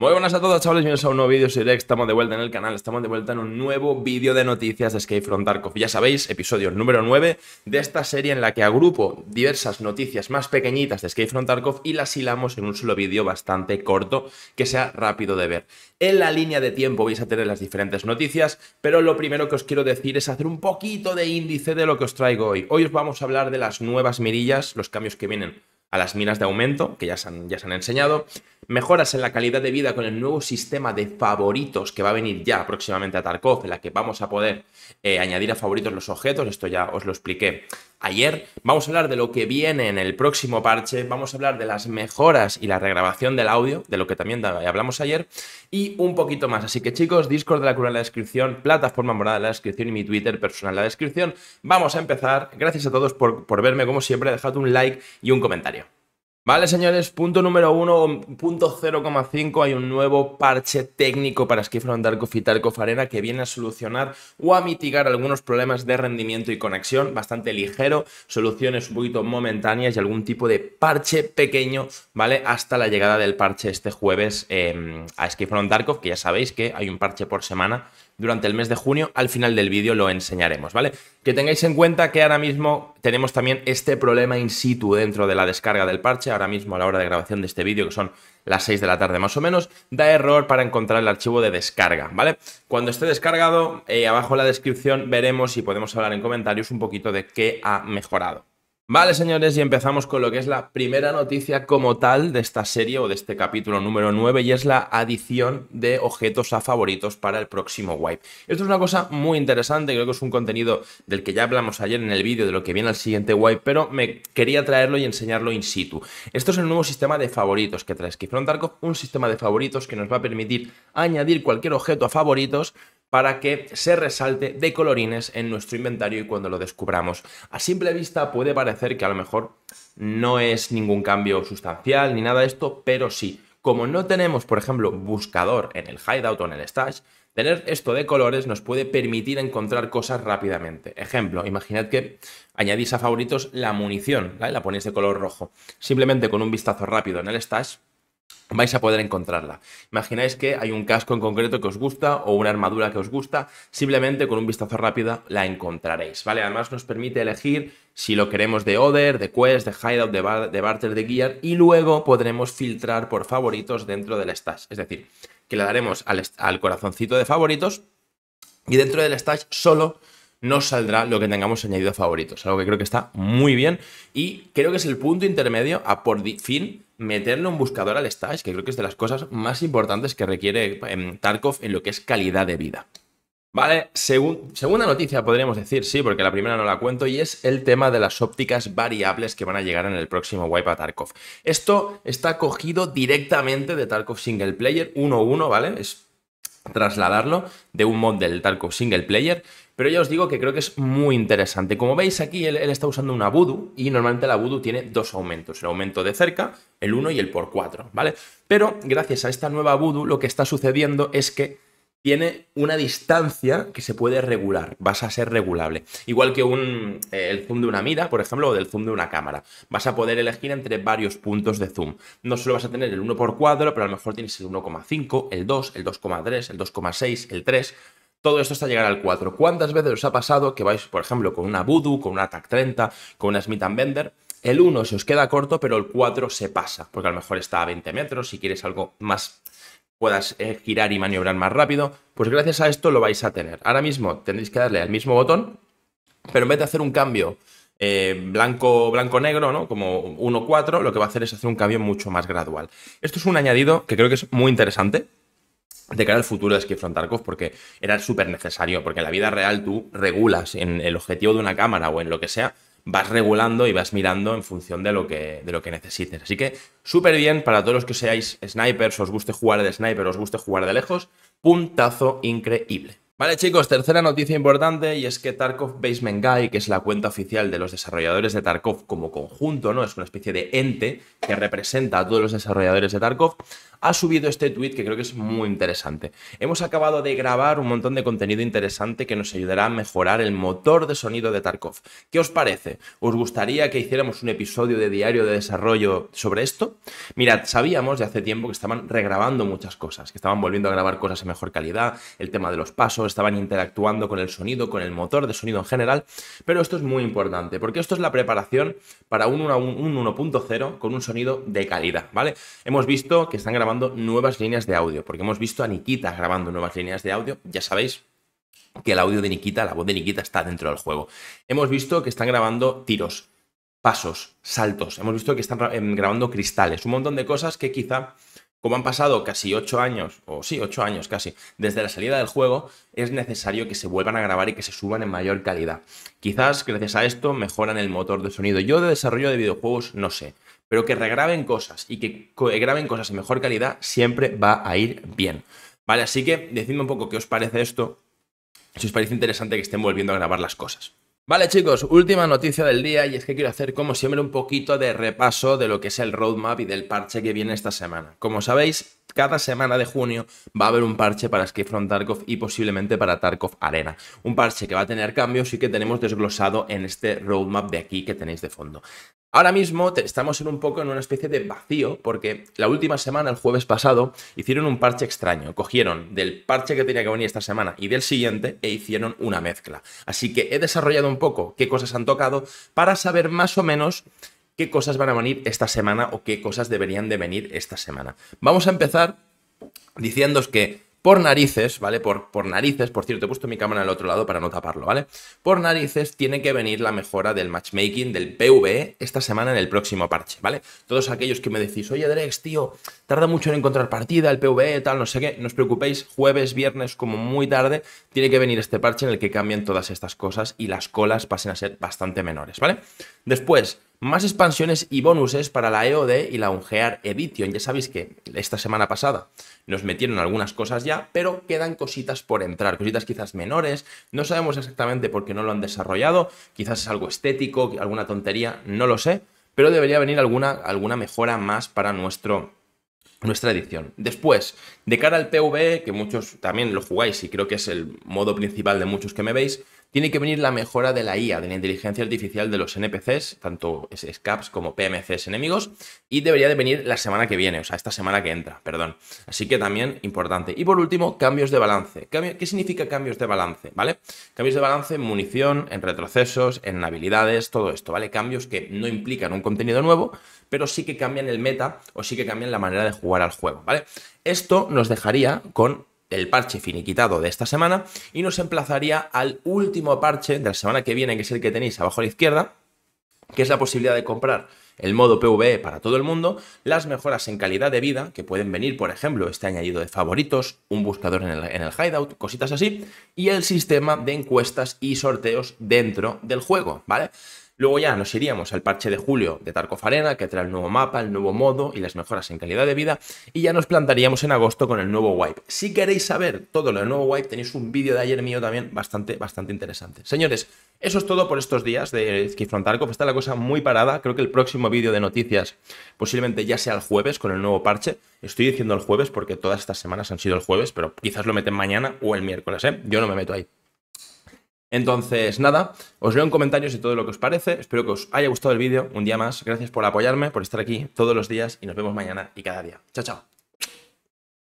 Muy buenas a todos chavales, bienvenidos a un nuevo vídeo, soy Dex, estamos de vuelta en el canal, estamos de vuelta en un nuevo vídeo de noticias de Escape from Ya sabéis, episodio número 9 de esta serie en la que agrupo diversas noticias más pequeñitas de Escape from y las hilamos en un solo vídeo bastante corto que sea rápido de ver. En la línea de tiempo vais a tener las diferentes noticias, pero lo primero que os quiero decir es hacer un poquito de índice de lo que os traigo hoy. Hoy os vamos a hablar de las nuevas mirillas, los cambios que vienen a las minas de aumento, que ya ya se han enseñado mejoras en la calidad de vida con el nuevo sistema de favoritos que va a venir ya próximamente a Tarkov, en la que vamos a poder eh, añadir a favoritos los objetos, esto ya os lo expliqué ayer. Vamos a hablar de lo que viene en el próximo parche, vamos a hablar de las mejoras y la regrabación del audio, de lo que también hablamos ayer, y un poquito más. Así que chicos, Discord de la cura en la descripción, plataforma morada en la descripción y mi Twitter personal en la descripción. Vamos a empezar. Gracias a todos por, por verme, como siempre, dejad un like y un comentario. Vale, señores, punto número uno, punto 0,5, hay un nuevo parche técnico para Skifron Darkoff y Tarkov Arena que viene a solucionar o a mitigar algunos problemas de rendimiento y conexión, bastante ligero, soluciones un poquito momentáneas y algún tipo de parche pequeño, ¿vale? Hasta la llegada del parche este jueves eh, a Skifron Darkov, que ya sabéis que hay un parche por semana durante el mes de junio. Al final del vídeo lo enseñaremos, ¿vale? Que tengáis en cuenta que ahora mismo tenemos también este problema in situ dentro de la descarga del parche. Ahora mismo a la hora de grabación de este vídeo, que son las 6 de la tarde más o menos, da error para encontrar el archivo de descarga, ¿vale? Cuando esté descargado, eh, abajo en la descripción veremos y podemos hablar en comentarios un poquito de qué ha mejorado. Vale, señores, y empezamos con lo que es la primera noticia como tal de esta serie o de este capítulo número 9 y es la adición de objetos a favoritos para el próximo wipe. Esto es una cosa muy interesante, creo que es un contenido del que ya hablamos ayer en el vídeo de lo que viene al siguiente wipe, pero me quería traerlo y enseñarlo in situ. Esto es el nuevo sistema de favoritos que trae Skifron Tarkov, un sistema de favoritos que nos va a permitir añadir cualquier objeto a favoritos para que se resalte de colorines en nuestro inventario y cuando lo descubramos. A simple vista puede parecer que a lo mejor no es ningún cambio sustancial ni nada de esto, pero sí. Como no tenemos, por ejemplo, buscador en el hideout o en el stash, Tener esto de colores nos puede permitir encontrar cosas rápidamente. Ejemplo, imaginad que añadís a favoritos la munición, la ponéis de color rojo. Simplemente con un vistazo rápido en el stash vais a poder encontrarla. Imagináis que hay un casco en concreto que os gusta o una armadura que os gusta, simplemente con un vistazo rápido la encontraréis, ¿vale? Además nos permite elegir si lo queremos de Other, de Quest, de Hideout, de, de Barter, de Gear y luego podremos filtrar por favoritos dentro del stash, es decir, que le daremos al, al corazoncito de favoritos y dentro del stash solo no saldrá lo que tengamos añadido favoritos. Algo que creo que está muy bien y creo que es el punto intermedio a por fin meterle un buscador al stash, que creo que es de las cosas más importantes que requiere en em, Tarkov en lo que es calidad de vida. Vale, segunda noticia podríamos decir, sí, porque la primera no la cuento, y es el tema de las ópticas variables que van a llegar en el próximo Wipe a Tarkov. Esto está cogido directamente de Tarkov Single Player 1 ¿vale? Es trasladarlo de un mod del Talco single player. Pero ya os digo que creo que es muy interesante. Como veis aquí, él, está usando una Voodoo y normalmente la Voodoo tiene dos aumentos. El aumento de cerca, el 1 y el por 4, ¿vale? Pero gracias a esta nueva Voodoo lo que está sucediendo es que tiene una distancia que se puede regular, vas a ser regulable. Igual que un, eh, el zoom de una mira, por ejemplo, o del zoom de una cámara. Vas a poder elegir entre varios puntos de zoom. No solo vas a tener el 1 por cuadro, pero a lo mejor tienes el 1,5, el 2, el 2,3, el 2,6, el 3. Todo esto hasta llegar al 4. ¿Cuántas veces os ha pasado que vais, por ejemplo, con una Voodoo, con una TAC 30, con una Smith Bender? El 1 se os queda corto, pero el 4 se pasa, porque a lo mejor está a 20 metros, si quieres algo más puedas eh, girar y maniobrar más rápido, pues gracias a esto lo vais a tener. Ahora mismo tendréis que darle al mismo botón, pero en vez de hacer un cambio eh, blanco, blanco, negro, ¿no? Como 1-4, lo que va a hacer es hacer un cambio mucho más gradual. Esto es un añadido que creo que es muy interesante de cara al futuro de Skifron Tarkov, porque era súper necesario, porque en la vida real tú regulas en el objetivo de una cámara o en lo que sea, vas regulando y vas mirando en función de lo que, de lo que necesites. Así que súper bien para todos los que seáis snipers, os guste jugar de sniper, os guste jugar de lejos, puntazo increíble. Vale chicos, tercera noticia importante y es que Tarkov Basement Guy, que es la cuenta oficial de los desarrolladores de Tarkov como conjunto, ¿no? Es una especie de ente que representa a todos los desarrolladores de Tarkov, ha subido este tweet que creo que es muy interesante. Hemos acabado de grabar un montón de contenido interesante que nos ayudará a mejorar el motor de sonido de Tarkov. ¿Qué os parece? ¿Os gustaría que hiciéramos un episodio de diario de desarrollo sobre esto? Mirad, sabíamos de hace tiempo que estaban regrabando muchas cosas, que estaban volviendo a grabar cosas en mejor calidad, el tema de los pasos, estaban interactuando con el sonido, con el motor de sonido en general, pero esto es muy importante porque esto es la preparación para un, un 1.0 con un sonido de calidad, ¿vale? Hemos visto que están grabando nuevas líneas de audio, porque hemos visto a Nikita grabando nuevas líneas de audio, ya sabéis que el audio de Nikita, la voz de Nikita está dentro del juego. Hemos visto que están grabando tiros, pasos, saltos, hemos visto que están em, grabando cristales, un montón de cosas que quizá, como han pasado casi ocho años, o sí, ocho años casi, desde la salida del juego, es necesario que se vuelvan a grabar y que se suban en mayor calidad. Quizás gracias a esto mejoran el motor de sonido. Yo de desarrollo de videojuegos no sé pero que regraben cosas y que eh, graben cosas en mejor calidad siempre va a ir bien. Vale, así que decidme un poco qué os parece esto, si os parece interesante que estén volviendo a grabar las cosas. Vale chicos, última noticia del día y es que quiero hacer como siempre un poquito de repaso de lo que es el roadmap y del parche que viene esta semana. Como sabéis, cada semana de junio va a haber un parche para Skyfront Tarkov y posiblemente para Tarkov Arena. Un parche que va a tener cambios y que tenemos desglosado en este roadmap de aquí que tenéis de fondo. Ahora mismo estamos en un poco en una especie de vacío porque la última semana, el jueves pasado, hicieron un parche extraño. Cogieron del parche que tenía que venir esta semana y del siguiente e hicieron una mezcla. Así que he desarrollado un poco qué cosas han tocado para saber más o menos qué cosas van a venir esta semana o qué cosas deberían de venir esta semana. Vamos a empezar diciéndos que por narices, ¿vale? Por, por narices, por cierto, he puesto mi cámara al otro lado para no taparlo, ¿vale? Por narices tiene que venir la mejora del matchmaking del PvE esta semana en el próximo parche, ¿vale? Todos aquellos que me decís, oye Drex, tío, tarda mucho en encontrar partida, el PvE, tal, no sé qué, no os preocupéis, jueves, viernes, como muy tarde, tiene que venir este parche en el que cambien todas estas cosas y las colas pasen a ser bastante menores, ¿vale? Después, más expansiones y bonuses para la EOD y la Ungear Edition. Ya sabéis que esta semana pasada nos metieron algunas cosas ya, pero quedan cositas por entrar, cositas quizás menores, no sabemos exactamente por qué no lo han desarrollado, quizás es algo estético, alguna tontería, no lo sé, pero debería venir alguna, alguna mejora más para nuestro nuestra edición. Después, de cara al Pv que muchos también lo jugáis y creo que es el modo principal de muchos que me veis, tiene que venir la mejora de la IA, de la inteligencia artificial de los NPCs, tanto SCAPs como PMCs enemigos, y debería de venir la semana que viene, o sea, esta semana que entra, perdón. Así que también importante. Y por último, cambios de balance. ¿Qué significa cambios de balance? ¿Vale? Cambios de balance en munición, en retrocesos, en habilidades, todo esto, ¿vale? Cambios que no implican un contenido nuevo, pero sí que cambian el meta o sí que cambian la manera de jugar al juego, ¿vale? Esto nos dejaría con el parche finiquitado de esta semana y nos emplazaría al último parche de la semana que viene, que es el que tenéis abajo a la izquierda, que es la posibilidad de comprar el modo PvE para todo el mundo, las mejoras en calidad de vida, que pueden venir, por ejemplo, este añadido de favoritos, un buscador en el, en el, hideout, cositas así, y el sistema de encuestas y sorteos dentro del juego, ¿vale? Luego ya nos iríamos al parche de julio de Tarkov Arena, que trae el nuevo mapa, el nuevo modo y las mejoras en calidad de vida, y ya nos plantaríamos en agosto con el nuevo wipe. Si queréis saber todo lo del nuevo wipe, tenéis un vídeo de ayer mío también bastante, bastante interesante. Señores, eso es todo por estos días de Skifron Tarkov, está la cosa muy parada, creo que el próximo vídeo de noticias posiblemente ya sea el jueves con el nuevo parche, estoy diciendo el jueves porque todas estas semanas han sido el jueves, pero quizás lo meten mañana o el miércoles, ¿eh? yo no me meto ahí. Entonces, nada, os leo en comentarios y todo lo que os parece. Espero que os haya gustado el vídeo un día más. Gracias por apoyarme, por estar aquí todos los días y nos vemos mañana y cada día. Chao, chao.